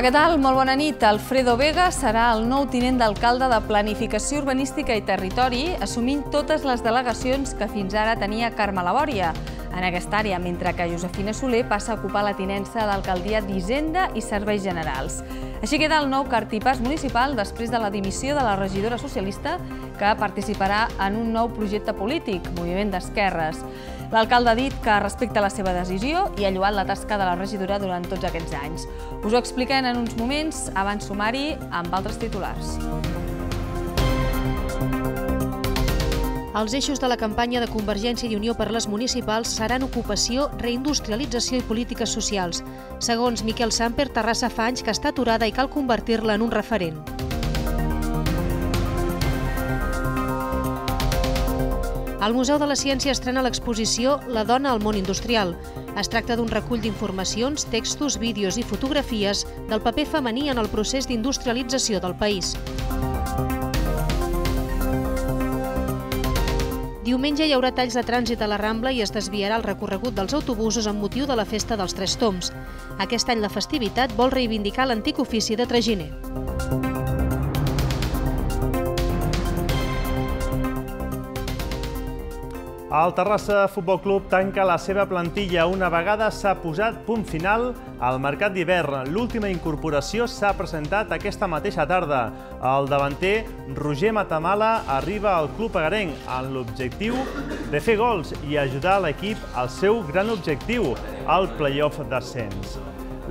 Hola, què tal? Molt bona nit. Alfredo Vega serà el nou tinent d'alcalde de Planificació Urbanística i Territori, assumint totes les delegacions que fins ara tenia Carme Labòria en aquesta àrea, mentre que Josefina Soler passa a ocupar la tinença d'alcaldia d'Hisenda i Serveis Generals. Així queda el nou cartipàs municipal després de la dimissió de la regidora socialista que participarà en un nou projecte polític, Moviment d'Esquerres. L'alcalde ha dit que respecta la seva decisió i ha lloat la tasca de la regidora durant tots aquests anys. Us ho expliquen en uns moments, abans sumari, amb altres titulars. Els eixos de la campanya de Convergència i Unió per les municipals seran ocupació, reindustrialització i polítiques socials. Segons Miquel Samper, Terrassa fa anys que està aturada i cal convertir-la en un referent. El Museu de la Ciència estrena l'exposició La dona al món industrial. Es tracta d'un recull d'informacions, textos, vídeos i fotografies del paper femení en el procés d'industrialització del país. Diumenge hi haurà talls de trànsit a la Rambla i es desviarà el recorregut dels autobusos amb motiu de la Festa dels Tres Toms. Aquest any la festivitat vol reivindicar l'antic ofici de traginer. El Terrassa Futbol Club tanca la seva plantilla una vegada s'ha posat punt final al mercat d'hivern. L'última incorporació s'ha presentat aquesta mateixa tarda. El davanter Roger Matamala arriba al club agarenc amb l'objectiu de fer gols i ajudar l'equip al seu gran objectiu, el playoff d'ascens.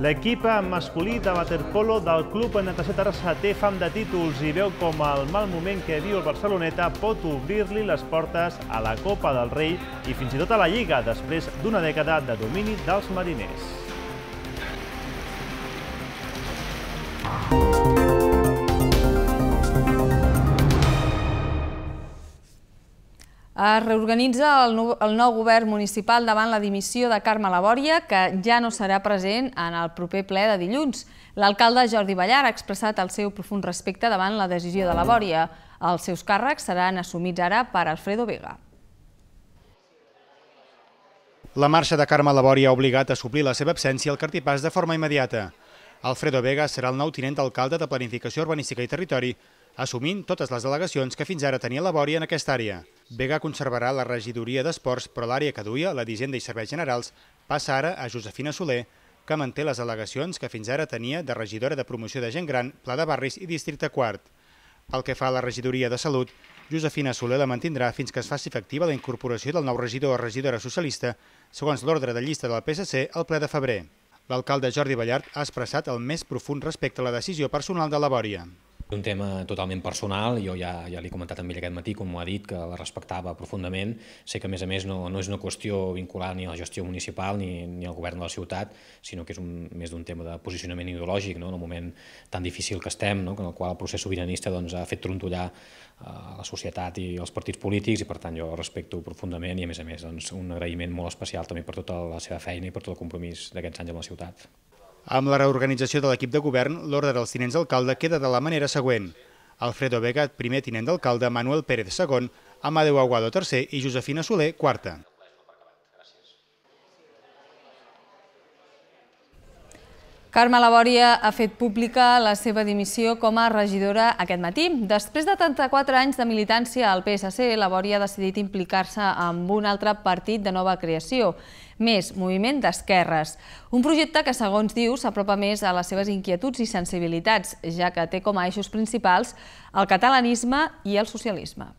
L'equip masculí de waterpolo del Club Natació Terrassa té fam de títols i veu com el mal moment que viu el Barceloneta pot obrir-li les portes a la Copa del Rei i fins i tot a la Lliga després d'una dècada de domini dels mariners. Es eh, reorganitza el nou, govern municipal davant la dimissió de Carme Labòria, que ja no serà present en el proper ple de dilluns. L'alcalde Jordi Ballar ha expressat el seu profund respecte davant la decisió de Labòria. Els seus càrrecs seran assumits ara per Alfredo Vega. La marxa de Carme Labòria ha obligat a suplir la seva absència al cartipàs de forma immediata. Alfredo Vega serà el nou tinent d'alcalde de Planificació Urbanística i Territori assumint totes les delegacions que fins ara tenia la Bòria en aquesta àrea. Vega conservarà la regidoria d'Esports, però l'àrea que duia, la d'Hisenda i Serveis Generals, passa ara a Josefina Soler, que manté les delegacions que fins ara tenia de regidora de promoció de gent gran, pla de barris i districte quart. Pel que fa a la regidoria de salut, Josefina Soler la mantindrà fins que es faci efectiva la incorporació del nou regidor o regidora socialista, segons l'ordre de llista del PSC, al ple de febrer. L'alcalde Jordi Ballart ha expressat el més profund respecte a la decisió personal de la Bòria. Un tema totalment personal, jo ja, ja l'he comentat amb ell aquest matí, com m'ho ha dit, que la respectava profundament. Sé que, a més a més, no, no és una qüestió vinculada ni a la gestió municipal ni, ni al govern de la ciutat, sinó que és un, més d'un tema de posicionament ideològic, no? en un moment tan difícil que estem, no? en el qual el procés sobiranista doncs, ha fet trontollar eh, la societat i els partits polítics, i per tant jo respecto profundament i, a més a més, doncs, un agraïment molt especial també per tota la seva feina i per tot el compromís d'aquests anys amb la ciutat. Amb la reorganització de l'equip de govern, l'ordre dels tinents d'alcalde queda de la manera següent. Alfredo Vega, primer tinent d'alcalde, Manuel Pérez II, Amadeu Aguado III i Josefina Soler, quarta. Carme Labòria ha fet pública la seva dimissió com a regidora aquest matí. Després de 34 anys de militància al PSC, Labòria ha decidit implicar-se amb un altre partit de nova creació més moviment d'esquerres. Un projecte que, segons diu, s'apropa més a les seves inquietuds i sensibilitats, ja que té com a eixos principals el catalanisme i el socialisme.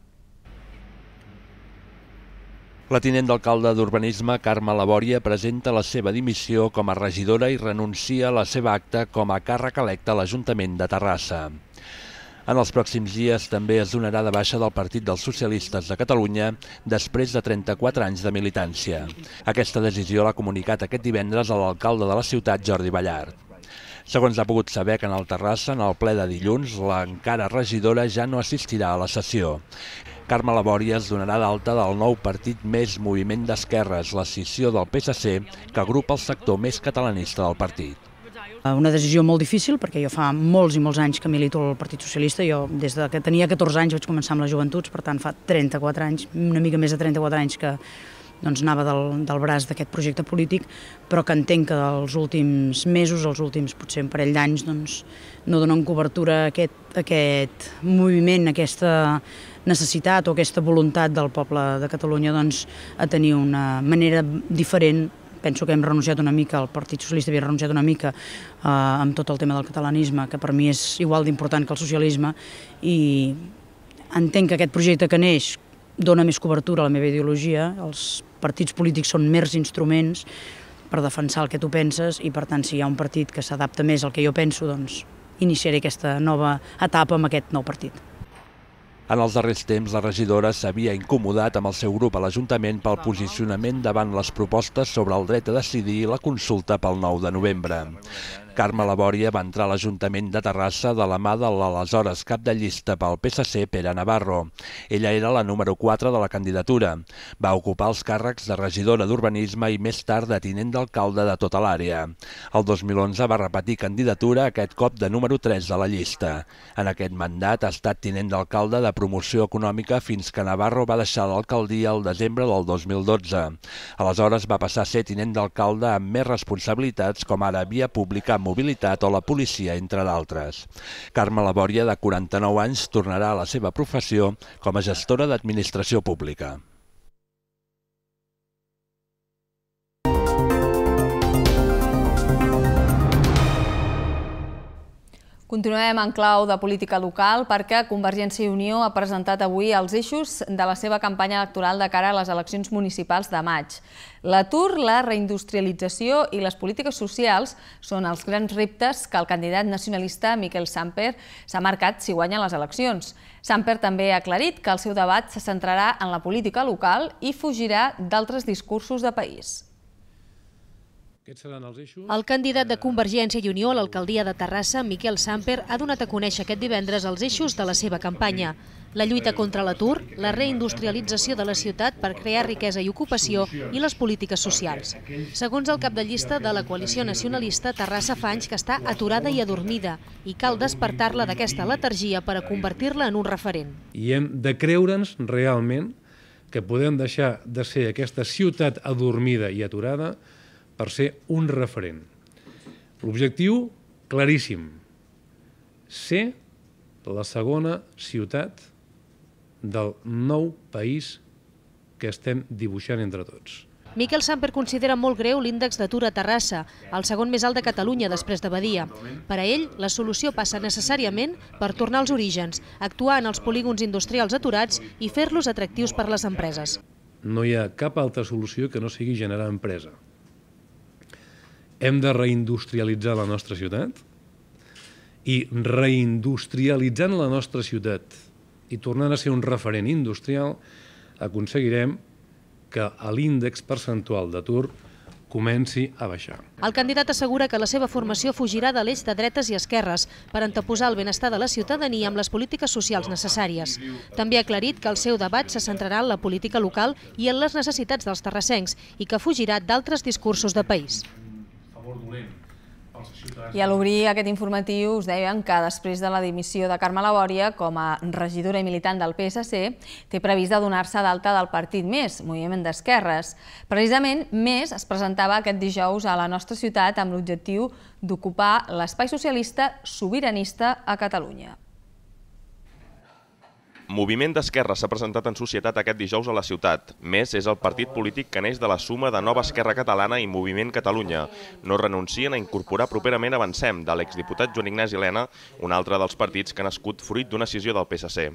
La tinent d'alcalde d'Urbanisme, Carme Labòria, presenta la seva dimissió com a regidora i renuncia a la seva acta com a càrrec electe a l'Ajuntament de Terrassa. En els pròxims dies també es donarà de baixa del Partit dels Socialistes de Catalunya després de 34 anys de militància. Aquesta decisió l'ha comunicat aquest divendres a l'alcalde de la ciutat, Jordi Ballart. Segons ha pogut saber que en el Terrassa, en el ple de dilluns, l'encara regidora ja no assistirà a la sessió. Carme Labòria es donarà d'alta del nou partit més moviment d'esquerres, la scissió del PSC, que agrupa el sector més catalanista del partit. Eh, una decisió molt difícil, perquè jo fa molts i molts anys que milito al Partit Socialista, jo des de que tenia 14 anys vaig començar amb les joventuts, per tant fa 34 anys, una mica més de 34 anys que doncs anava del, del braç d'aquest projecte polític, però que entenc que els últims mesos, els últims potser un parell d'anys, doncs, no donen cobertura a aquest, a aquest moviment, a aquesta necessitat o aquesta voluntat del poble de Catalunya doncs, a tenir una manera diferent penso que hem renunciat una mica, el Partit Socialista havia renunciat una mica eh, amb tot el tema del catalanisme, que per mi és igual d'important que el socialisme, i entenc que aquest projecte que neix dona més cobertura a la meva ideologia, els partits polítics són mers instruments per defensar el que tu penses i per tant si hi ha un partit que s'adapta més al que jo penso, doncs iniciaré aquesta nova etapa amb aquest nou partit. En els darrers temps, la regidora s'havia incomodat amb el seu grup a l'Ajuntament pel posicionament davant les propostes sobre el dret a decidir i la consulta pel 9 de novembre. Carme Labòria va entrar a l'Ajuntament de Terrassa de la mà de l'aleshores cap de llista pel PSC, Pere Navarro. Ella era la número 4 de la candidatura. Va ocupar els càrrecs de regidora d'Urbanisme i més tard de tinent d'alcalde de tota l'àrea. El 2011 va repetir candidatura, aquest cop de número 3 de la llista. En aquest mandat ha estat tinent d'alcalde de promoció econòmica fins que Navarro va deixar l'alcaldia el desembre del 2012. Aleshores va passar a ser tinent d'alcalde amb més responsabilitats com ara via pública mobilitat o la policia, entre d'altres. Carme Labòria, de 49 anys, tornarà a la seva professió com a gestora d'administració pública. Continuem en clau de política local perquè Convergència i Unió ha presentat avui els eixos de la seva campanya electoral de cara a les eleccions municipals de maig. L'atur, la reindustrialització i les polítiques socials són els grans reptes que el candidat nacionalista Miquel Samper s'ha marcat si guanya les eleccions. Samper també ha aclarit que el seu debat se centrarà en la política local i fugirà d'altres discursos de país. Aquests seran els eixos. El candidat de Convergència i Unió a l'alcaldia de Terrassa, Miquel Samper, ha donat a conèixer aquest divendres els eixos de la seva campanya. La lluita contra l'atur, la reindustrialització de la ciutat per crear riquesa i ocupació i les polítiques socials. Segons el cap de llista de la coalició nacionalista, Terrassa fa anys que està aturada i adormida i cal despertar-la d'aquesta letargia per a convertir-la en un referent. I hem de creure'ns realment que podem deixar de ser aquesta ciutat adormida i aturada per ser un referent. L'objectiu, claríssim, ser la segona ciutat del nou país que estem dibuixant entre tots. Miquel Samper considera molt greu l'índex d'atur a Terrassa, el segon més alt de Catalunya després de Badia. Per a ell, la solució passa necessàriament per tornar als orígens, actuar en els polígons industrials aturats i fer-los atractius per les empreses. No hi ha cap altra solució que no sigui generar empresa hem de reindustrialitzar la nostra ciutat i reindustrialitzant la nostra ciutat i tornant a ser un referent industrial, aconseguirem que l'índex percentual d'atur comenci a baixar. El candidat assegura que la seva formació fugirà de l'eix de dretes i esquerres per anteposar el benestar de la ciutadania amb les polítiques socials necessàries. També ha aclarit que el seu debat se centrarà en la política local i en les necessitats dels terrassencs i que fugirà d'altres discursos de país favor dolent pels ciutadans. I a l'obrir aquest informatiu us deien que després de la dimissió de Carme Labòria, com a regidora i militant del PSC, té previst de donar-se d'alta del partit Més, Moviment d'Esquerres. Precisament, Més es presentava aquest dijous a la nostra ciutat amb l'objectiu d'ocupar l'espai socialista sobiranista a Catalunya. Moviment d'Esquerra s'ha presentat en societat aquest dijous a la ciutat. Més és el partit polític que neix de la suma de Nova Esquerra Catalana i Moviment Catalunya. No renuncien a incorporar properament Avancem, de l'exdiputat Joan Ignasi Helena, un altre dels partits que ha nascut fruit d'una decisió del PSC.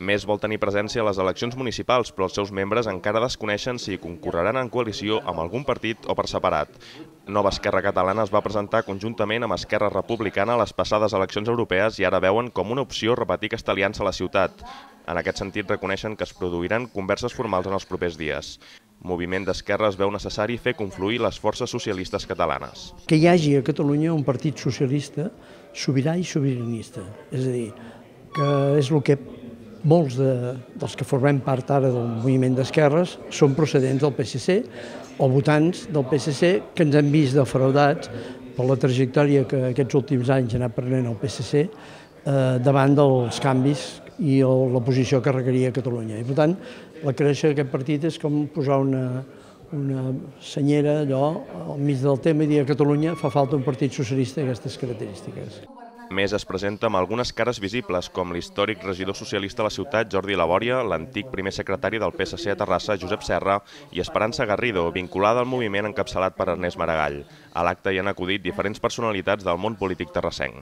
Més vol tenir presència a les eleccions municipals, però els seus membres encara desconeixen si concorreran en coalició amb algun partit o per separat. Nova Esquerra Catalana es va presentar conjuntament amb Esquerra Republicana a les passades eleccions europees i ara veuen com una opció repetir aquesta aliança a la ciutat. En aquest sentit, reconeixen que es produiran converses formals en els propers dies. Moviment d'Esquerra es veu necessari fer confluir les forces socialistes catalanes. Que hi hagi a Catalunya un partit socialista sobirà i sobiranista, és a dir, que és el que molts de, dels que formem part ara del moviment d'esquerres són procedents del PSC o votants del PSC que ens han vist defraudats per la trajectòria que aquests últims anys ha anat prenent el PSC eh, davant dels canvis i el, la posició que requeria Catalunya. I, per tant, la creació d'aquest partit és com posar una, una senyera allò al mig del tema i dir a Catalunya fa falta un partit socialista d'aquestes característiques més es presenta amb algunes cares visibles, com l'històric regidor socialista de la ciutat Jordi Labòria, l'antic primer secretari del PSC a Terrassa Josep Serra i Esperança Garrido, vinculada al moviment encapçalat per Ernest Maragall. A l'acte hi han acudit diferents personalitats del món polític terrassenc.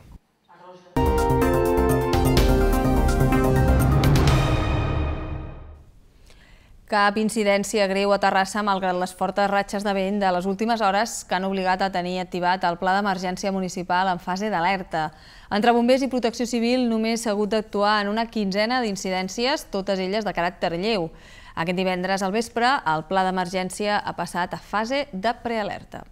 Cap incidència greu a Terrassa, malgrat les fortes ratxes de vent de les últimes hores que han obligat a tenir activat el Pla d'Emergència Municipal en fase d'alerta. Entre bombers i protecció civil només s'ha hagut d'actuar en una quinzena d'incidències, totes elles de caràcter lleu. Aquest divendres al vespre, el Pla d'Emergència ha passat a fase de prealerta.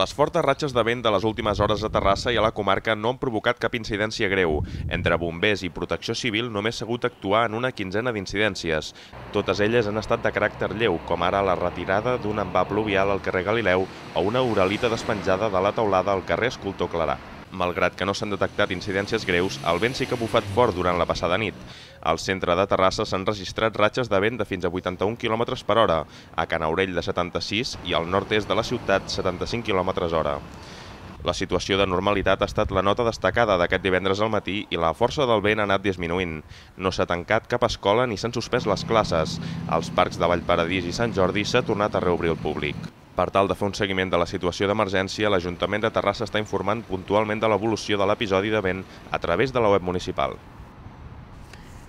Les fortes ratxes de vent de les últimes hores a Terrassa i a la comarca no han provocat cap incidència greu. Entre bombers i protecció civil només s'ha hagut actuar en una quinzena d'incidències. Totes elles han estat de caràcter lleu, com ara la retirada d'un embà pluvial al carrer Galileu o una oralita despenjada de la teulada al carrer Escultor Clarà. Malgrat que no s'han detectat incidències greus, el vent sí que ha bufat fort durant la passada nit. Al centre de Terrassa s'han registrat ratxes de vent de fins a 81 km per hora, a Canaurell de 76 i al nord-est de la ciutat 75 km hora. La situació de normalitat ha estat la nota destacada d'aquest divendres al matí i la força del vent ha anat disminuint. No s'ha tancat cap escola ni s'han suspès les classes. Als parcs de Vallparadís i Sant Jordi s'ha tornat a reobrir el públic. Per tal de fer un seguiment de la situació d'emergència, l'Ajuntament de Terrassa està informant puntualment de l'evolució de l'episodi de vent a través de la web municipal.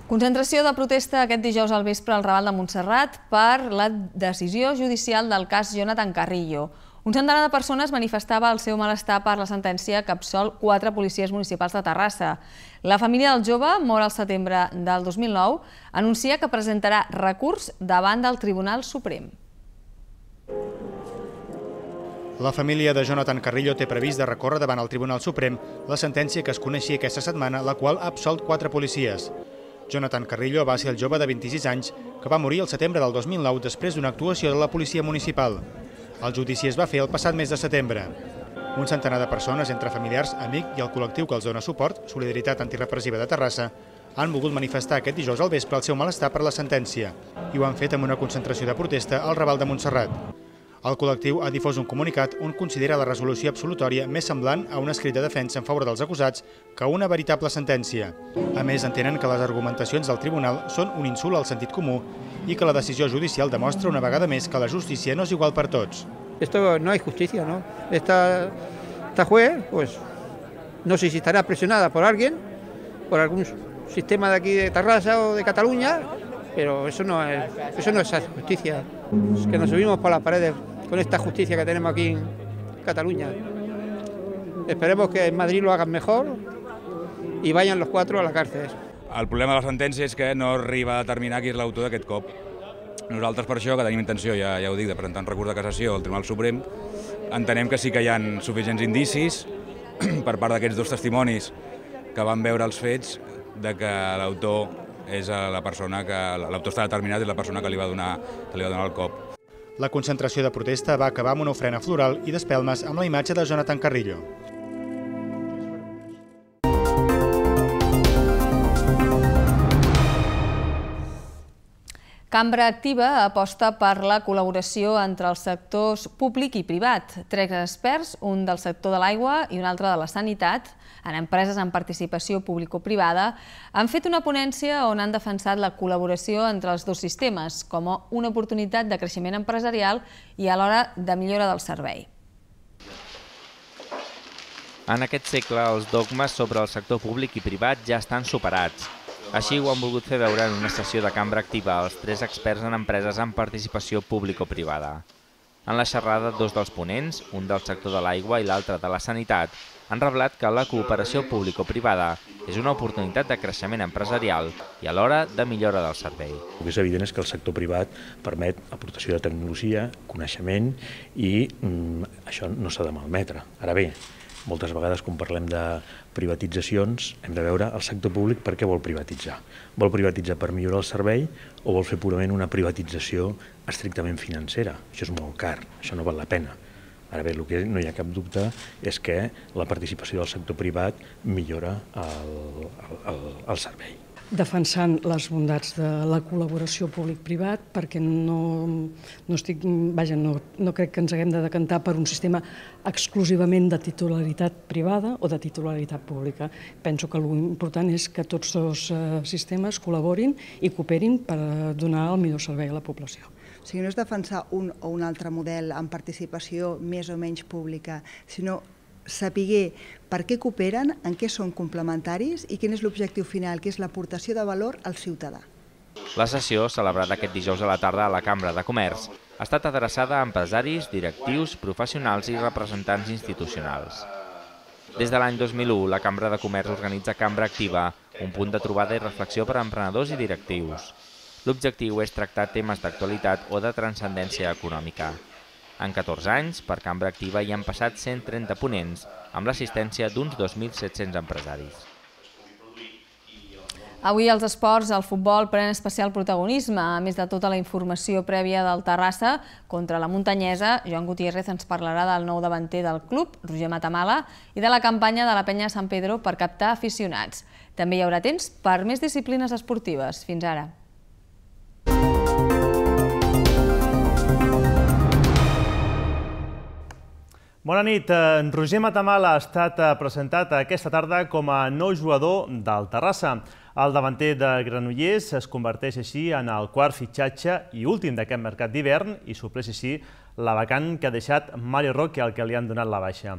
Concentració de protesta aquest dijous al vespre al Raval de Montserrat per la decisió judicial del cas Jonathan Carrillo. Un centenar de persones manifestava el seu malestar per la sentència que absol quatre policies municipals de Terrassa. La família del jove, mort al setembre del 2009, anuncia que presentarà recurs davant del Tribunal Suprem. La família de Jonathan Carrillo té previst de recórrer davant el Tribunal Suprem la sentència que es coneixia aquesta setmana, la qual ha absolt quatre policies. Jonathan Carrillo va ser el jove de 26 anys que va morir el setembre del 2009 després d'una actuació de la policia municipal. El judici es va fer el passat mes de setembre. Un centenar de persones, entre familiars, amic i el col·lectiu que els dona suport, Solidaritat Antirepressiva de Terrassa, han volgut manifestar aquest dijous al vespre el seu malestar per la sentència i ho han fet amb una concentració de protesta al Raval de Montserrat. El col·lectiu ha difós un comunicat on considera la resolució absolutòria més semblant a un escrit de defensa en favor dels acusats que una veritable sentència. A més, entenen que les argumentacions del tribunal són un insult al sentit comú i que la decisió judicial demostra una vegada més que la justícia no és igual per tots. Esto no hay justicia, ¿no? Esta, esta juez, pues, no sé si estará presionada por alguien, por algún sistema de aquí de Tarrasa o de Cataluña, pero eso no es, eso no es justicia. Es que nos subimos por las paredes con esta justicia que tenemos aquí en Cataluña. Esperemos que en Madrid lo hagan mejor i vayan los cuatro a la cárcel. El problema de la sentència és que no arriba a determinar qui és l'autor d'aquest cop. Nosaltres per això, que tenim intenció, ja, ja ho dic, de presentar un recurs de cassació al Tribunal Suprem, entenem que sí que hi ha suficients indicis per part d'aquests dos testimonis que van veure els fets de que l'autor és eh, la persona que l'autor està determinat és la persona que li va donar, que li va donar el cop. La concentració de protesta va acabar amb una ofrena floral i d'espelmes amb la imatge de Jonathan Carrillo. Cambra Activa aposta per la col·laboració entre els sectors públic i privat. Tres experts, un del sector de l'aigua i un altre de la sanitat, en empreses amb participació público-privada, han fet una ponència on han defensat la col·laboració entre els dos sistemes com una oportunitat de creixement empresarial i alhora de millora del servei. En aquest segle, els dogmes sobre el sector públic i privat ja estan superats. Així ho han volgut fer veure en una sessió de cambra activa els tres experts en empreses amb participació público-privada. En la xerrada, dos dels ponents, un del sector de l'aigua i l'altre de la sanitat, han revelat que la cooperació público-privada és una oportunitat de creixement empresarial i alhora de millora del servei. El que és evident és que el sector privat permet aportació de tecnologia, coneixement i mm, això no s'ha de malmetre. Ara bé, moltes vegades quan parlem de privatitzacions hem de veure el sector públic per què vol privatitzar. Vol privatitzar per millorar el servei o vol fer purament una privatització estrictament financera? Això és molt car, això no val la pena. Ara bé, el que no hi ha cap dubte és que la participació del sector privat millora el, el, el, el servei defensant les bondats de la col·laboració públic-privat perquè no, no, estic, vaja, no, no crec que ens haguem de decantar per un sistema exclusivament de titularitat privada o de titularitat pública. Penso que l'important és que tots dos eh, sistemes col·laborin i cooperin per eh, donar el millor servei a la població. O sigui, no és defensar un o un altre model amb participació més o menys pública, sinó saber per què cooperen, en què són complementaris i quin és l'objectiu final, que és l'aportació de valor al ciutadà. La sessió, celebrada aquest dijous a la tarda a la Cambra de Comerç, ha estat adreçada a empresaris, directius, professionals i representants institucionals. Des de l'any 2001, la Cambra de Comerç organitza Cambra Activa, un punt de trobada i reflexió per a emprenedors i directius. L'objectiu és tractar temes d'actualitat o de transcendència econòmica. En 14 anys, per cambra activa hi han passat 130 ponents, amb l'assistència d'uns 2.700 empresaris. Avui els esports, el futbol, pren especial protagonisme. A més de tota la informació prèvia del Terrassa contra la muntanyesa, Joan Gutiérrez ens parlarà del nou davanter del club, Roger Matamala, i de la campanya de la penya Sant Pedro per captar aficionats. També hi haurà temps per més disciplines esportives. Fins ara. Bona nit. En Roger Matamala ha estat eh, presentat aquesta tarda com a nou jugador del Terrassa. El davanter de Granollers es converteix així en el quart fitxatge i últim d'aquest mercat d'hivern i supleix així la vacant que ha deixat Mario Roque al que li han donat la baixa.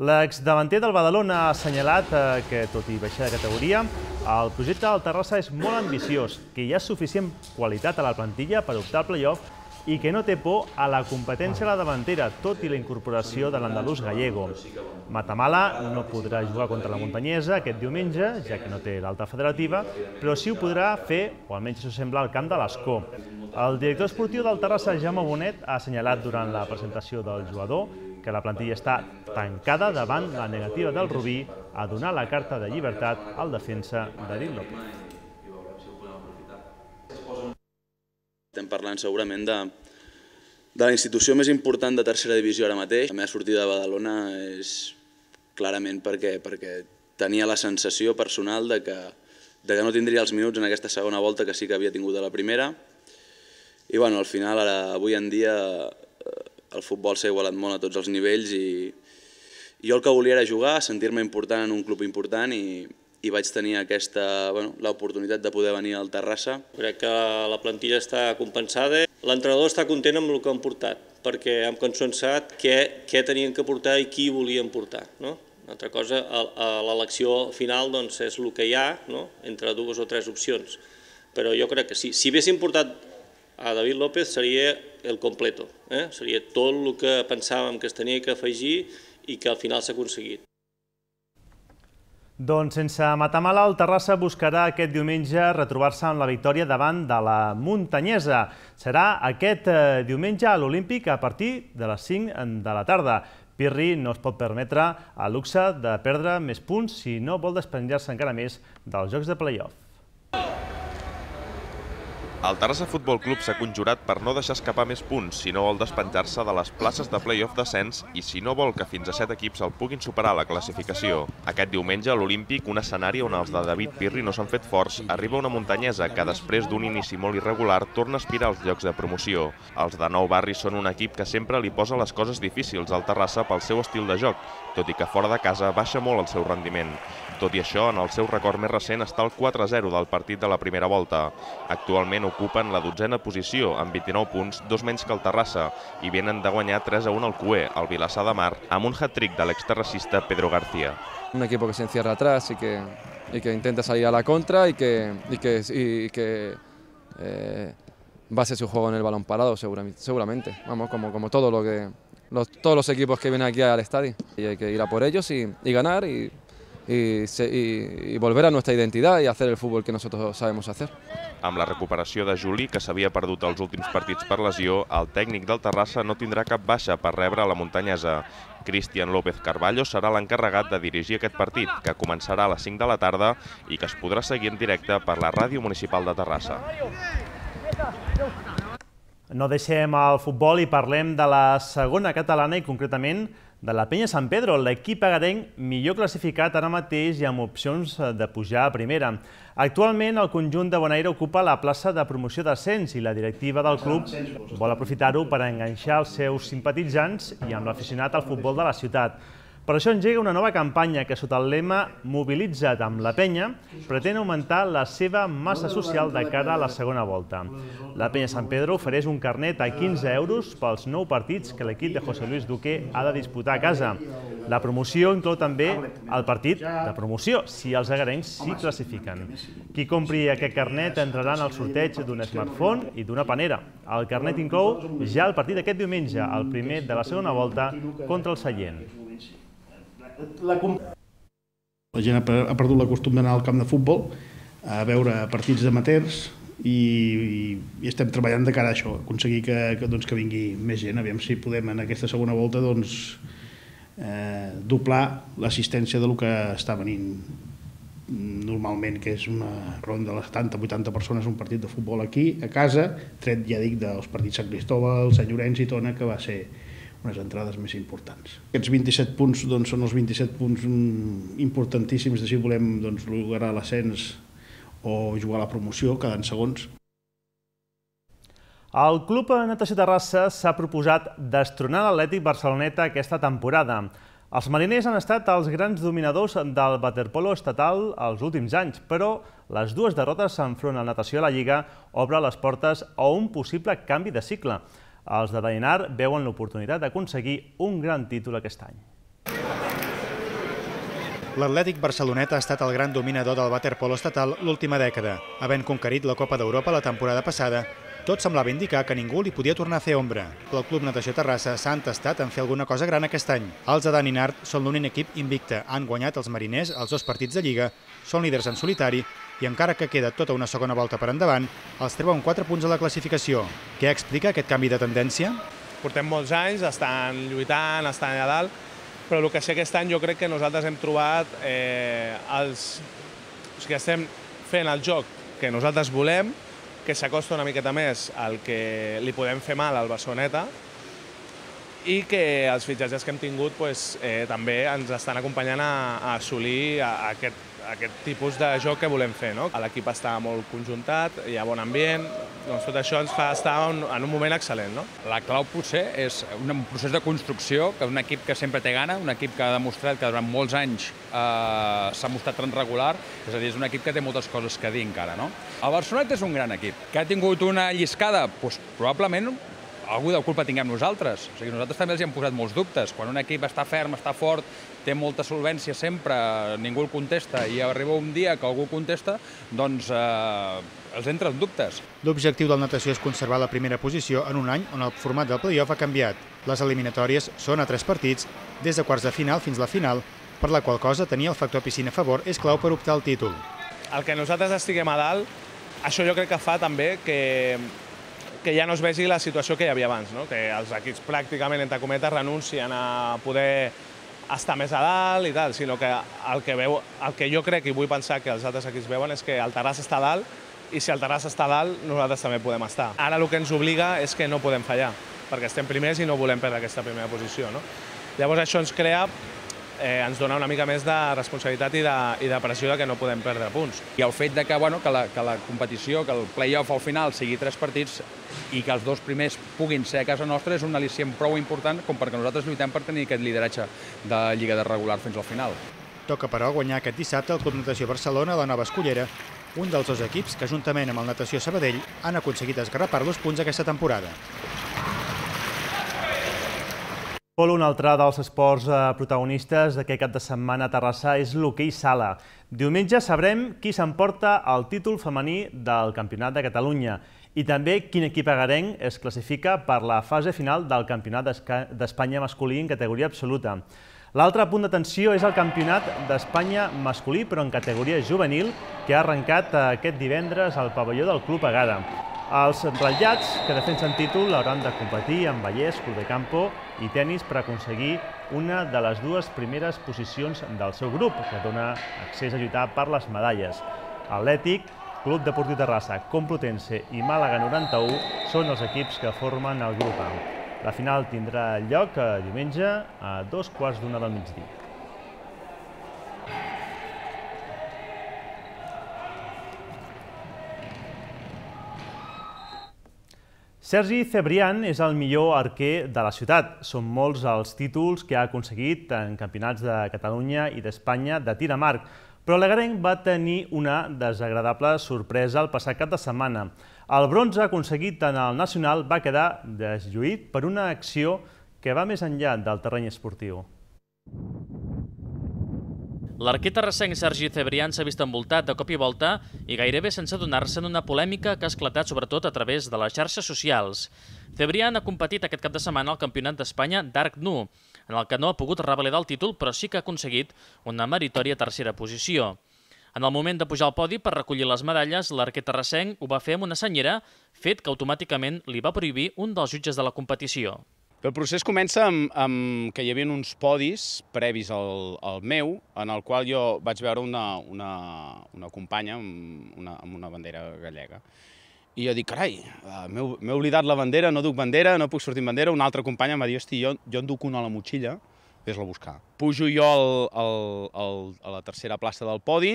L'exdavanter del Badalona ha assenyalat eh, que, tot i baixar de categoria, el projecte del Terrassa és molt ambiciós, que hi ha suficient qualitat a la plantilla per optar al playoff i que no té por a la competència a la davantera, tot i la incorporació de l'andalús gallego. Matamala no podrà jugar contra la muntanyesa aquest diumenge, ja que no té l'alta federativa, però sí ho podrà fer, o almenys això sembla, al camp de l'Escó. El director esportiu del Terrassa, Jaume Bonet, ha assenyalat durant la presentació del jugador que la plantilla està tancada davant la negativa del Rubí a donar la carta de llibertat al defensa de López. Estem parlant segurament de, de la institució més important de tercera divisió ara mateix. La meva sortida de Badalona és clarament perquè, perquè tenia la sensació personal de que, de que no tindria els minuts en aquesta segona volta que sí que havia tingut a la primera. I bueno, al final, ara, avui en dia, eh, el futbol s'ha igualat molt a tots els nivells i, i jo el que volia era jugar, sentir-me important en un club important i, i vaig tenir aquesta, bueno, l'oportunitat de poder venir al Terrassa. Crec que la plantilla està compensada. L'entrenador està content amb el que han portat, perquè hem consensat què, què tenien que portar i qui volien portar. No? Una altra cosa, a l'elecció final doncs, és el que hi ha no? entre dues o tres opcions. Però jo crec que si, si haguéssim portat a David López seria el completo, eh? seria tot el que pensàvem que es tenia que afegir i que al final s'ha aconseguit. Doncs sense matar malalt, Terrassa buscarà aquest diumenge retrobar-se amb la victòria davant de la muntanyesa. Serà aquest eh, diumenge a l'Olímpic a partir de les 5 mm, de la tarda. Pirri no es pot permetre a luxe de perdre més punts si no vol despenjar-se encara més dels jocs de play-off. El Terrassa Futbol Club s'ha conjurat per no deixar escapar més punts, si no vol despenjar-se de les places de play-off descens i si no vol que fins a 7 equips el puguin superar a la classificació. Aquest diumenge, a l'Olímpic, un escenari on els de David Pirri no s'han fet forts, arriba una muntanyesa que després d'un inici molt irregular torna a aspirar als llocs de promoció. Els de Nou Barri són un equip que sempre li posa les coses difícils al Terrassa pel seu estil de joc, tot i que fora de casa baixa molt el seu rendiment. Tot i això, en el seu record més recent està el 4-0 del partit de la primera volta. Actualment ocupen la dotzena posició, amb 29 punts, dos menys que el Terrassa, i venen de guanyar 3-1 al Cué, al Vilassar de Mar, amb un hat-trick de l'exterracista Pedro García. Un equipo que s'encierra atrás i que, y que intenta salir a la contra i que, y que, y que eh, base su juego en el balón parado segurament, seguramente. vamos, como, como todo lo que, los, todos los equipos que vienen aquí al estadio. Y hay que ir a por ellos y, y ganar y y, se, i, i volver a nuestra identidad y hacer el fútbol que nosotros sabemos hacer. Amb la recuperació de Juli, que s'havia perdut els últims partits per lesió, el tècnic del Terrassa no tindrà cap baixa per rebre la muntanyesa. Cristian López Carballo serà l'encarregat de dirigir aquest partit, que començarà a les 5 de la tarda i que es podrà seguir en directe per la Ràdio Municipal de Terrassa. No deixem el futbol i parlem de la segona catalana i concretament de la penya Sant Pedro, l'equip agarenc millor classificat ara mateix i amb opcions eh, de pujar a primera. Actualment, el conjunt de Bonaire ocupa la plaça de promoció d'ascens i la directiva del club vol aprofitar-ho per enganxar els seus simpatitzants i amb l'aficionat al futbol de la ciutat. Per això engega una nova campanya que sota el lema Mobilitza't amb la penya pretén augmentar la seva massa social de cara a la segona volta. La penya Sant Pedro ofereix un carnet a 15 euros pels nou partits que l'equip de José Luis Duque ha de disputar a casa. La promoció inclou també el partit de promoció, si els agarencs s'hi classifiquen. Qui compri aquest carnet entrarà en el sorteig d'un smartphone i d'una panera. El carnet inclou ja el partit d'aquest diumenge, el primer de la segona volta contra el Sallent. La, la gent ha perdut la costum d'anar al camp de futbol a veure partits d'amateurs i, i, i estem treballant de cara a això, aconseguir que, que, doncs, que vingui més gent, aviam si podem en aquesta segona volta doncs, eh, doblar l'assistència del que està venint normalment, que és una ronda de les 70-80 persones, un partit de futbol aquí, a casa, tret, ja dic, dels partits Sant Cristòbal, Sant Llorenç i Tona, que va ser unes entrades més importants. Aquests 27 punts doncs, són els 27 punts mm, importantíssims de si volem doncs, lograr l'ascens o jugar a la promoció, quedant segons. El Club Natació Terrassa s'ha proposat destronar l'Atlètic Barceloneta aquesta temporada. Els mariners han estat els grans dominadors del waterpolo estatal els últims anys, però les dues derrotes enfront a la natació a la Lliga obre les portes a un possible canvi de cicle. Els de Dainar veuen l'oportunitat d'aconseguir un gran títol aquest any. L'Atlètic Barceloneta ha estat el gran dominador del waterpolo estatal l'última dècada. Havent conquerit la Copa d'Europa la temporada passada, tot semblava indicar que ningú li podia tornar a fer ombra. Però el Club Natació Terrassa s'ha entestat en fer alguna cosa gran aquest any. Els de Nart són l'únic equip invicte. Han guanyat els mariners els dos partits de Lliga, són líders en solitari i encara que queda tota una segona volta per endavant, els un 4 punts a la classificació. Què explica aquest canvi de tendència? Portem molts anys, estan lluitant, estan allà dalt, però el que sé aquest any jo crec que nosaltres hem trobat eh, els... O sigui, estem fent el joc que nosaltres volem, que s'acosta una miqueta més al que li podem fer mal al Bessoneta, i que els fitxatges que hem tingut pues, eh, també ens estan acompanyant a, a assolir a, a aquest aquest tipus de joc que volem fer. No? L'equip està molt conjuntat, hi ha bon ambient, doncs tot això ens fa estar en, en un moment excel·lent. No? La clau potser és un, un procés de construcció, que un equip que sempre té gana, un equip que ha demostrat que durant molts anys eh, s'ha mostrat tan regular, és a dir, és un equip que té moltes coses que dir encara. No? El Barcelona és un gran equip, que ha tingut una lliscada doncs, probablement algú de culpa tinguem nosaltres. O sigui, nosaltres també els hi hem posat molts dubtes. Quan un equip està ferm, està fort, té molta solvència sempre, ningú el contesta, i arriba un dia que algú contesta, doncs eh, els entren dubtes. L'objectiu del natació és conservar la primera posició en un any on el format del play-off ha canviat. Les eliminatòries són a tres partits, des de quarts de final fins la final, per la qual cosa tenir el factor piscina a favor és clau per optar al títol. El que nosaltres estiguem a dalt, això jo crec que fa també que que ja no es vegi la situació que hi havia abans, no? que els equips pràcticament, entre cometes, renuncien a poder estar més a dalt i tal, sinó que el que, veu, el que jo crec i vull pensar que els altres equips veuen és que el Terrassa està a dalt i si el Terrassa està a dalt, nosaltres també podem estar. Ara el que ens obliga és que no podem fallar, perquè estem primers i no volem perdre aquesta primera posició. No? Llavors això ens crea eh, ens dona una mica més de responsabilitat i de, i de pressió de que no podem perdre punts. I el fet de que, bueno, que, la, que la competició, que el play-off al final sigui tres partits, i que els dos primers puguin ser a casa nostra és un al·licient prou important com perquè nosaltres lluitem per tenir aquest lideratge de Lliga de regular fins al final. Toca, però, guanyar aquest dissabte el Club Natació Barcelona a la Nova Escollera, un dels dos equips que, juntament amb el Natació Sabadell, han aconseguit esgarrapar dos punts aquesta temporada. Pol, un altre dels esports eh, protagonistes d'aquest cap de setmana a Terrassa és l'hoquei sala. Diumenge sabrem qui s'emporta el títol femení del Campionat de Catalunya i també quin equip agarenc es classifica per la fase final del Campionat d'Espanya masculí en categoria absoluta. L'altre punt d'atenció és el Campionat d'Espanya masculí, però en categoria juvenil, que ha arrencat eh, aquest divendres al pavelló del Club Agada. Els ratllats que defensen títol hauran de competir amb Vallès, Club de Campo i tennis per aconseguir una de les dues primeres posicions del seu grup, que dona accés a lluitar per les medalles. Atlètic, Club Deportiu Terrassa, Complutense i Màlaga 91 són els equips que formen el grup A. La final tindrà lloc a eh, diumenge a dos quarts d'una del migdia. Sergi Cebrián és el millor arquer de la ciutat. Són molts els títols que ha aconseguit en campionats de Catalunya i d'Espanya de tir a marc. Però l'Agarenc va tenir una desagradable sorpresa el passat cap de setmana. El bronze aconseguit en el Nacional va quedar deslluït per una acció que va més enllà del terreny esportiu. L'arqueta recent Sergi Cebrián s'ha vist envoltat de cop i volta i gairebé sense adonar-se en una polèmica que ha esclatat sobretot a través de les xarxes socials. Cebrián ha competit aquest cap de setmana al Campionat d'Espanya d'Arc Nu, en el que no ha pogut revalidar el títol, però sí que ha aconseguit una meritòria tercera posició. En el moment de pujar al podi per recollir les medalles, l'arqueta terrassenc ho va fer amb una senyera, fet que automàticament li va prohibir un dels jutges de la competició. El procés comença amb, amb que hi havia uns podis previs al, al meu, en el qual jo vaig veure una, una, una companya amb una, amb una bandera gallega. I jo dic, carai, eh, m'he oblidat la bandera, no duc bandera, no puc sortir amb bandera. Una altra companya em va dir, hosti, jo, jo en duc una a la motxilla, vés-la a buscar. Pujo jo al, al, al, a la tercera plaça del podi,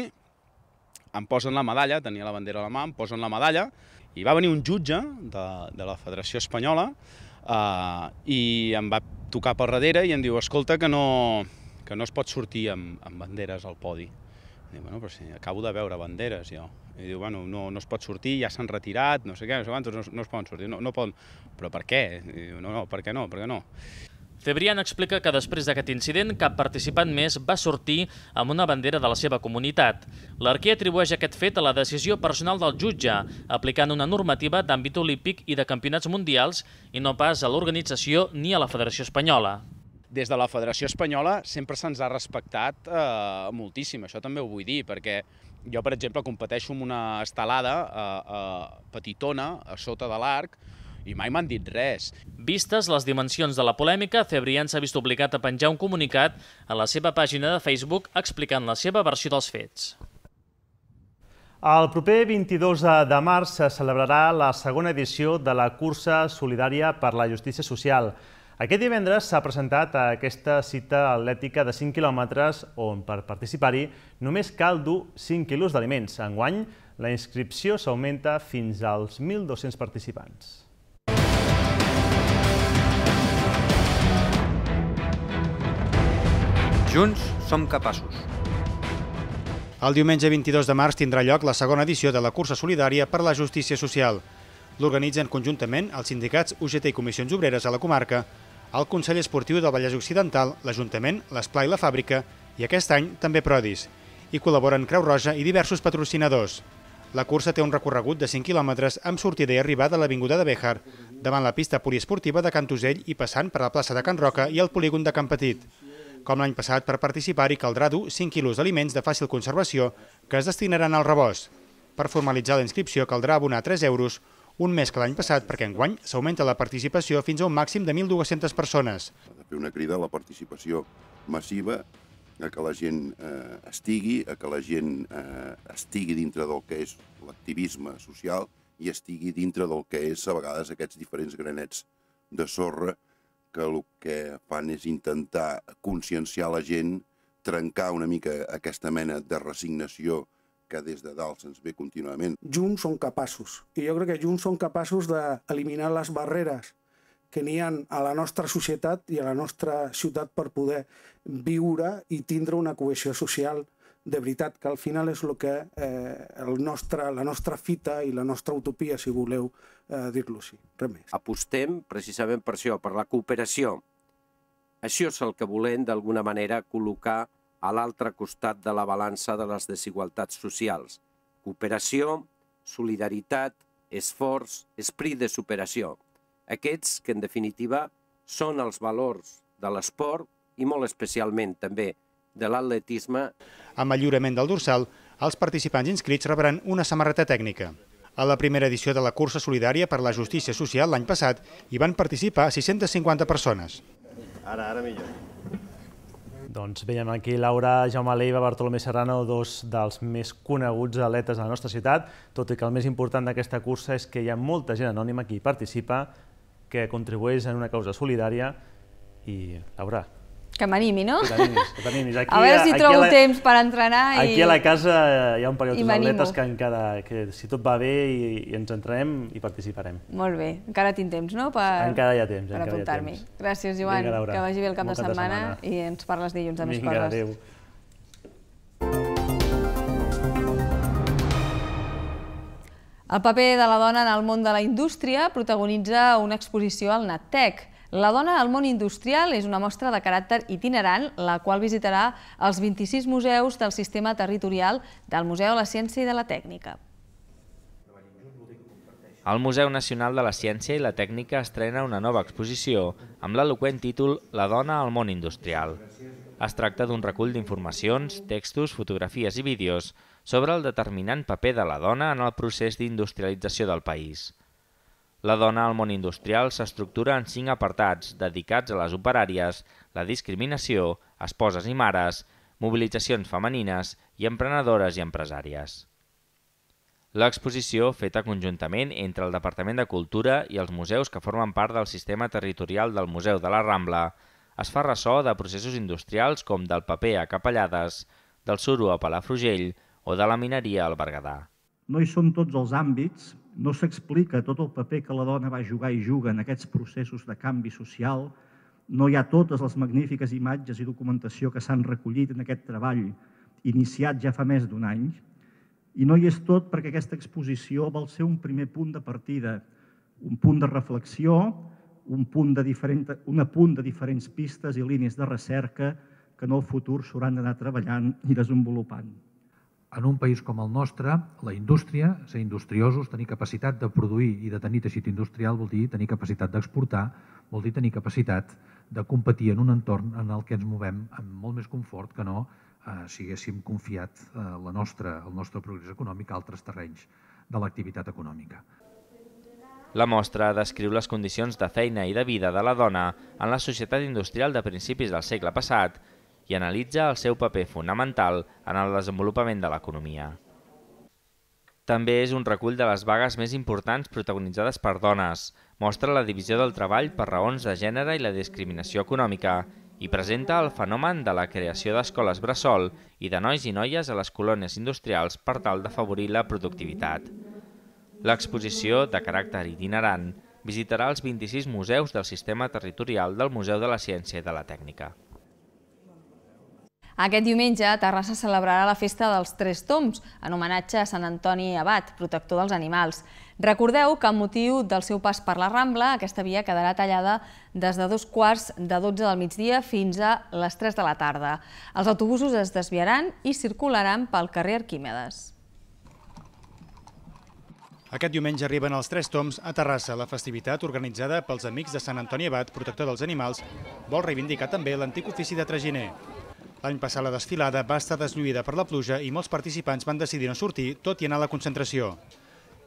em posen la medalla, tenia la bandera a la mà, em posen la medalla, i va venir un jutge de, de la Federació Espanyola eh, i em va tocar per darrere i em diu, escolta, que no, que no es pot sortir amb, amb banderes al podi. Diu, bueno, però si acabo de veure banderes, jo. I diu, bueno, no, no es pot sortir, ja s'han retirat, no sé què, no sé quant, no, no es poden sortir, no, no poden... Però per què? I diu, no, no, per què no, per què no? Cebrián explica que després d'aquest incident cap participant més va sortir amb una bandera de la seva comunitat. L'arquer atribueix aquest fet a la decisió personal del jutge, aplicant una normativa d'àmbit olímpic i de campionats mundials i no pas a l'organització ni a la Federació Espanyola des de la Federació Espanyola sempre se'ns ha respectat eh, moltíssim, això també ho vull dir, perquè jo, per exemple, competeixo en una estelada eh, eh, petitona, a sota de l'arc, i mai m'han dit res. Vistes les dimensions de la polèmica, Febrian s'ha vist obligat a penjar un comunicat a la seva pàgina de Facebook explicant la seva versió dels fets. El proper 22 de març se celebrarà la segona edició de la cursa solidària per la justícia social. Aquest divendres s'ha presentat aquesta cita atlètica de 5 quilòmetres on per participar-hi només cal dur 5 quilos d'aliments. Enguany, la inscripció s'augmenta fins als 1.200 participants. Junts som capaços. El diumenge 22 de març tindrà lloc la segona edició de la cursa solidària per la justícia social. L'organitzen conjuntament els sindicats UGT i Comissions Obreres a la comarca el Consell Esportiu del Vallès Occidental, l'Ajuntament, l'Esplai i la Fàbrica i aquest any també Prodis. Hi col·laboren Creu Roja i diversos patrocinadors. La cursa té un recorregut de 5 quilòmetres amb sortida i arribada a l'Avinguda de Béjar, davant la pista poliesportiva de Can Tusell i passant per la plaça de Can Roca i el polígon de Can Petit. Com l'any passat, per participar-hi caldrà dur 5 quilos d'aliments de fàcil conservació que es destinaran al rebost. Per formalitzar la inscripció caldrà abonar 3 euros un més que l'any passat perquè enguany s'augmenta la participació fins a un màxim de 1.200 persones. Ha de fer una crida a la participació massiva, a que la gent eh, estigui, a que la gent eh, estigui dintre del que és l'activisme social i estigui dintre del que és a vegades aquests diferents granets de sorra que el que fan és intentar conscienciar la gent, trencar una mica aquesta mena de resignació que des de dalt se'ns ve contínuament. Junts són capaços, i jo crec que junts són capaços d'eliminar les barreres que n'hi ha a la nostra societat i a la nostra ciutat per poder viure i tindre una cohesió social de veritat, que al final és el que eh, el nostre, la nostra fita i la nostra utopia, si voleu eh, dir-lo així, res més. Apostem precisament per això, per la cooperació. Això és el que volem, d'alguna manera, col·locar a l'altre costat de la balança de les desigualtats socials. Cooperació, solidaritat, esforç, esprit de superació. Aquests, que en definitiva són els valors de l'esport i molt especialment també de l'atletisme. Amb el lliurament del dorsal, els participants inscrits rebran una samarreta tècnica. A la primera edició de la cursa solidària per la justícia social l'any passat hi van participar 650 persones. Ara, ara millor. Doncs veiem aquí Laura Jaume Leiva, Bartolomé Serrano, dos dels més coneguts atletes de la nostra ciutat, tot i que el més important d'aquesta cursa és que hi ha molta gent anònima que hi participa, que contribueix en una causa solidària i, Laura, que m'animi, no? Que t'animis, que t'animis. a veure si trobo la, temps per entrenar. i... Aquí a la casa hi ha un parell d'atletes que, encara, que si tot va bé i, i ens entrenem i participarem. Molt bé, encara tinc temps, no? Per, encara hi ha temps. Per apuntar-m'hi. Gràcies, Joan, Vinga, que vagi bé el cap de setmana, de setmana, i ens parles dilluns de més Vinga, coses. Adéu. El paper de la dona en el món de la indústria protagonitza una exposició al NATTEC, la dona al món industrial és una mostra de caràcter itinerant, la qual visitarà els 26 museus del sistema territorial del Museu de la Ciència i de la Tècnica. El Museu Nacional de la Ciència i la Tècnica estrena una nova exposició amb l'eloquent títol La dona al món industrial. Es tracta d'un recull d'informacions, textos, fotografies i vídeos sobre el determinant paper de la dona en el procés d'industrialització del país. La dona al món industrial s'estructura en cinc apartats dedicats a les operàries, la discriminació, esposes i mares, mobilitzacions femenines i emprenedores i empresàries. L'exposició, feta conjuntament entre el Departament de Cultura i els museus que formen part del sistema territorial del Museu de la Rambla, es fa ressò de processos industrials com del paper a Capellades, del suro a Palafrugell o de la mineria al Berguedà. No hi són tots els àmbits, no s'explica tot el paper que la dona va jugar i juga en aquests processos de canvi social, no hi ha totes les magnífiques imatges i documentació que s'han recollit en aquest treball, iniciat ja fa més d'un any, i no hi és tot perquè aquesta exposició vol ser un primer punt de partida, un punt de reflexió, un punt de, diferent, un apunt de diferents pistes i línies de recerca que en el futur s'hauran d'anar treballant i desenvolupant en un país com el nostre, la indústria, ser industriosos, tenir capacitat de produir i de tenir teixit industrial vol dir tenir capacitat d'exportar, vol dir tenir capacitat de competir en un entorn en el que ens movem amb molt més confort que no eh, si haguéssim confiat eh, la nostra, el nostre progrés econòmic a altres terrenys de l'activitat econòmica. La mostra descriu les condicions de feina i de vida de la dona en la societat industrial de principis del segle passat i analitza el seu paper fonamental en el desenvolupament de l'economia. També és un recull de les vagues més importants protagonitzades per dones, mostra la divisió del treball per raons de gènere i la discriminació econòmica i presenta el fenomen de la creació d'escoles bressol i de nois i noies a les colònies industrials per tal d'afavorir la productivitat. L'exposició, de caràcter itinerant, visitarà els 26 museus del sistema territorial del Museu de la Ciència i de la Tècnica. Aquest diumenge, Terrassa celebrarà la Festa dels Tres Toms, en homenatge a Sant Antoni Abat, protector dels animals. Recordeu que, amb motiu del seu pas per la Rambla, aquesta via quedarà tallada des de dos quarts de 12 del migdia fins a les 3 de la tarda. Els autobusos es desviaran i circularan pel carrer Arquímedes. Aquest diumenge arriben els Tres Toms a Terrassa. La festivitat, organitzada pels amics de Sant Antoni Abat, protector dels animals, vol reivindicar també l'antic ofici de traginer. L'any passat la desfilada va estar desluïda per la pluja i molts participants van decidir no sortir, tot i anar a la concentració.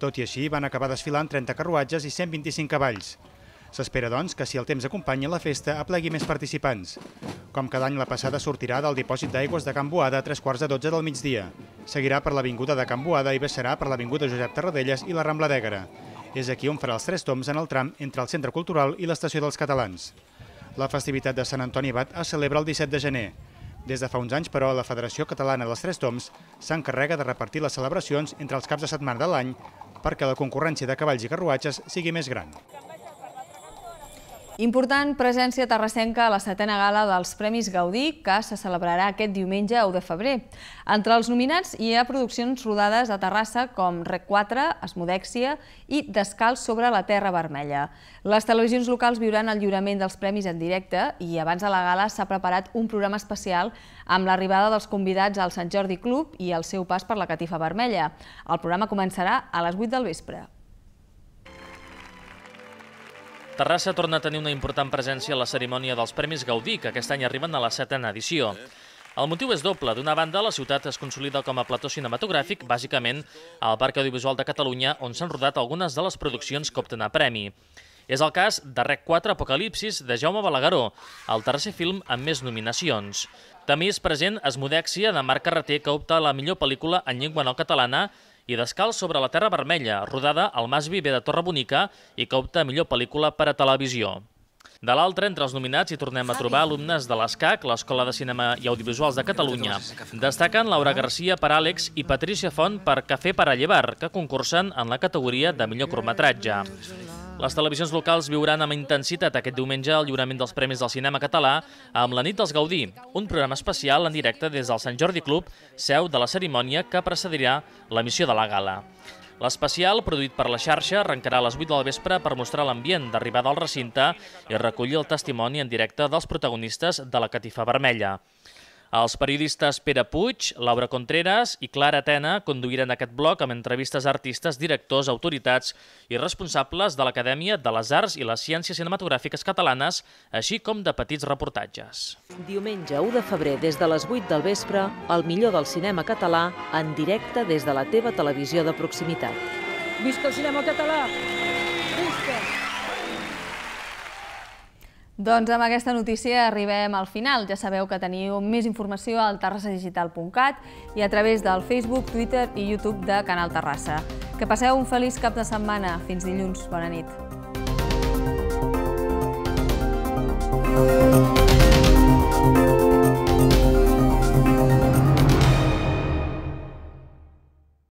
Tot i així, van acabar desfilant 30 carruatges i 125 cavalls. S'espera, doncs, que si el temps acompanya la festa, aplegui més participants. Com cada any, la passada sortirà del dipòsit d'aigües de Can Boada a tres quarts de dotze del migdia. Seguirà per l'Avinguda de Can Boada i baixarà per l'Avinguda Josep Tarradellas i la Rambla d'Ègara. És aquí on farà els tres toms en el tram entre el Centre Cultural i l'Estació dels Catalans. La festivitat de Sant Antoni Abat es celebra el 17 de gener. Des de fa uns anys, però, la Federació Catalana dels Tres Toms s'encarrega de repartir les celebracions entre els caps de setmana de l'any perquè la concurrència de cavalls i carruatges sigui més gran. Important presència terrassenca a la setena gala dels Premis Gaudí, que se celebrarà aquest diumenge 1 de febrer. Entre els nominats hi ha produccions rodades a Terrassa com Rec 4, Esmodèxia i Descalç sobre la Terra Vermella. Les televisions locals viuran el lliurament dels premis en directe i abans de la gala s'ha preparat un programa especial amb l'arribada dels convidats al Sant Jordi Club i el seu pas per la Catifa Vermella. El programa començarà a les 8 del vespre. Terrassa torna a tenir una important presència a la cerimònia dels Premis Gaudí, que aquest any arriben a la setena edició. El motiu és doble. D'una banda, la ciutat es consolida com a plató cinematogràfic, bàsicament al Parc Audiovisual de Catalunya, on s'han rodat algunes de les produccions que opten a premi. És el cas de Rec 4 Apocalipsis de Jaume Balagueró, el tercer film amb més nominacions. També és present Esmodèxia de Marc Carreter, que opta a la millor pel·lícula en llengua no catalana i Descalç sobre la Terra Vermella, rodada al Mas Viver de Torre Bonica i que opta a millor pel·lícula per a televisió. De l'altra, entre els nominats hi tornem a trobar alumnes de l'ESCAC, l'Escola de Cinema i Audiovisuals de Catalunya. Destaquen Laura Garcia per Àlex i Patricia Font per Café para llevar, que concursen en la categoria de millor curtmetratge. Les televisions locals viuran amb intensitat aquest diumenge el lliurament dels Premis del Cinema Català amb la nit dels Gaudí, un programa especial en directe des del Sant Jordi Club, seu de la cerimònia que precedirà l'emissió de la gala. L'especial, produït per la xarxa, arrencarà a les 8 del vespre per mostrar l'ambient d'arribada al recinte i recollir el testimoni en directe dels protagonistes de la catifa vermella. Els periodistes Pere Puig, Laura Contreras i Clara Atena conduiran aquest bloc amb entrevistes a artistes, directors, autoritats i responsables de l'Acadèmia de les Arts i les Ciències Cinematogràfiques Catalanes, així com de petits reportatges. Diumenge 1 de febrer, des de les 8 del vespre, el millor del cinema català en directe des de la teva televisió de proximitat. Visca el cinema català! Doncs amb aquesta notícia arribem al final. Ja sabeu que teniu més informació al terrassadigital.cat i a través del Facebook, Twitter i YouTube de Canal Terrassa. Que passeu un feliç cap de setmana. Fins dilluns. Bona nit. Música